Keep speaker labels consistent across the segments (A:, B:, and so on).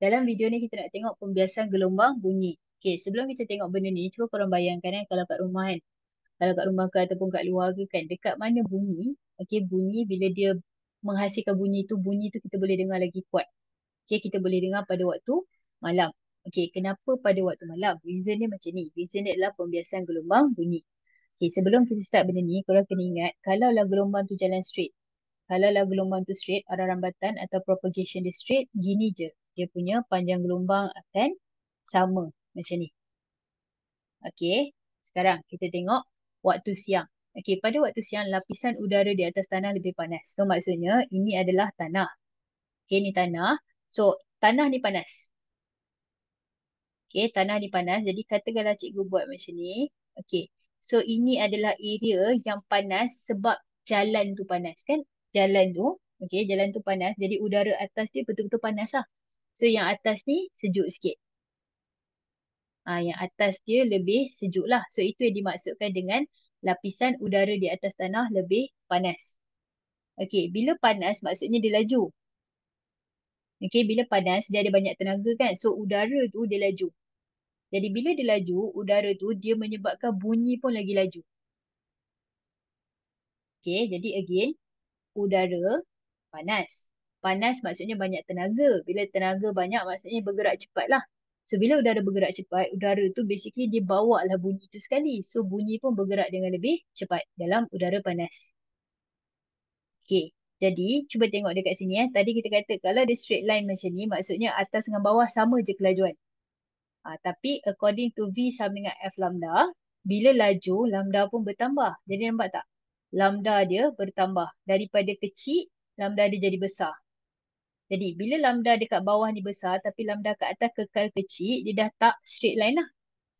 A: Dalam video ni kita nak tengok pembiasan gelombang bunyi. Okey, sebelum kita tengok benda ni, cuba korang bayangkan kan kalau kat rumah kan. Kalau kat rumah ke ataupun kat luar ke kan, dekat mana bunyi, Okey, bunyi bila dia menghasilkan bunyi tu, bunyi tu kita boleh dengar lagi kuat. Okey, kita boleh dengar pada waktu malam. Okey, kenapa pada waktu malam? Reason dia macam ni. Reason dia adalah pembiasan gelombang bunyi. Okey, sebelum kita start benda ni, korang kena ingat, kalau lah gelombang tu jalan straight, kalau lah gelombang tu straight, arah rambatan atau propagation dia straight, gini je dia punya panjang gelombang akan sama macam ni. Okey, sekarang kita tengok waktu siang. Okey, pada waktu siang lapisan udara di atas tanah lebih panas. So maksudnya ini adalah tanah. Okey, ni tanah. So tanah ni panas. Okey, tanah ni panas. Jadi kata katakanlah cikgu buat macam ni. Okey. So ini adalah area yang panas sebab jalan tu panas kan? Jalan tu, okey, jalan tu panas. Jadi udara atas dia betul-betul panas lah. So yang atas ni sejuk sikit. Ha, yang atas dia lebih sejuk lah. So itu yang dimaksudkan dengan lapisan udara di atas tanah lebih panas. Okay, bila panas maksudnya dia laju. Okay, bila panas dia ada banyak tenaga kan. So udara tu dia laju. Jadi bila dia laju, udara tu dia menyebabkan bunyi pun lagi laju. Okay, jadi again, udara panas panas maksudnya banyak tenaga. Bila tenaga banyak maksudnya bergerak cepat lah. So bila udara bergerak cepat, udara tu basically dia bawa lah bunyi tu sekali. So bunyi pun bergerak dengan lebih cepat dalam udara panas. Okay. Jadi cuba tengok dekat sini ya. Tadi kita kata kalau dia straight line macam ni maksudnya atas dengan bawah sama je kelajuan. Ha, tapi according to V sama dengan F lambda, bila laju lambda pun bertambah. Jadi nampak tak? Lambda dia bertambah. Daripada kecil, lambda dia jadi besar. Jadi bila lambda dekat bawah ni besar tapi lambda kat atas kekal kecil, dia dah tak straight line lah.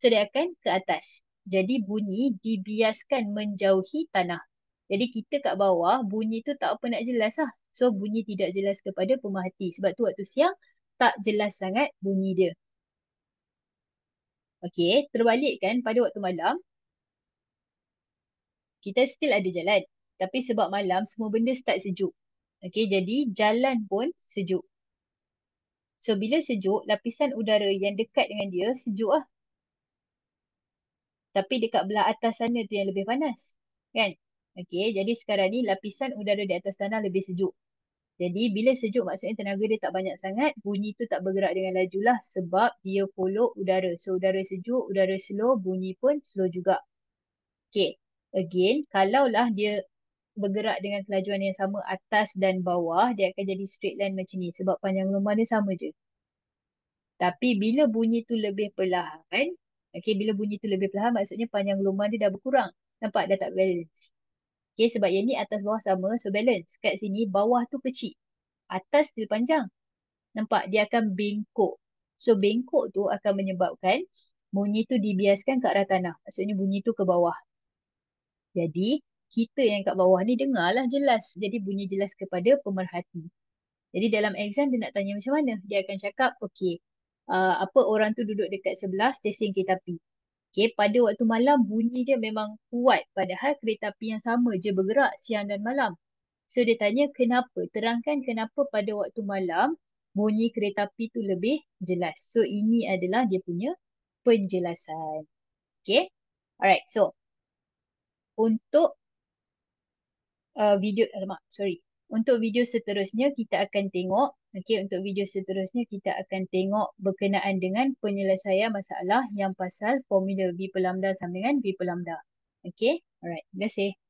A: So dia akan ke atas. Jadi bunyi dibiaskan menjauhi tanah. Jadi kita kat bawah bunyi tu tak apa nak jelas lah. So bunyi tidak jelas kepada pemerhati. Sebab tu waktu siang tak jelas sangat bunyi dia. Okay, terbalik kan pada waktu malam. Kita still ada jalan. Tapi sebab malam semua benda start sejuk. Okey, jadi jalan pun sejuk. So bila sejuk, lapisan udara yang dekat dengan dia sejuk lah. Tapi dekat belah atas sana tu yang lebih panas. Kan? Okey, jadi sekarang ni lapisan udara di atas sana lebih sejuk. Jadi bila sejuk maksudnya tenaga dia tak banyak sangat, bunyi tu tak bergerak dengan laju lah sebab dia follow udara. So udara sejuk, udara slow, bunyi pun slow juga. Okay, again, kalaulah dia bergerak dengan kelajuan yang sama atas dan bawah, dia akan jadi straight line macam ni sebab panjang gelombang dia sama je. Tapi bila bunyi tu lebih perlahan, okay, bila bunyi tu lebih perlahan maksudnya panjang gelombang dia dah berkurang. Nampak? Dah tak balance. Okay, sebab yang ni atas bawah sama, so balance. Kat sini bawah tu kecil. Atas dia panjang. Nampak? Dia akan bengkok. So bengkok tu akan menyebabkan bunyi tu dibiaskan ke arah tanah. Maksudnya bunyi tu ke bawah. Jadi kita yang kat bawah ni dengarlah jelas. Jadi bunyi jelas kepada pemerhati. Jadi dalam exam dia nak tanya macam mana? Dia akan cakap, okay, uh, apa orang tu duduk dekat sebelah stesen kereta api. Okay, pada waktu malam bunyi dia memang kuat padahal kereta api yang sama je bergerak siang dan malam. So dia tanya kenapa, terangkan kenapa pada waktu malam bunyi kereta api tu lebih jelas. So ini adalah dia punya penjelasan. Okay, alright so untuk Uh, video alamak sorry untuk video seterusnya kita akan tengok okey untuk video seterusnya kita akan tengok berkenaan dengan penyelesaian masalah yang pasal formula V per lambda sama dengan V per lambda okey alright terima kasih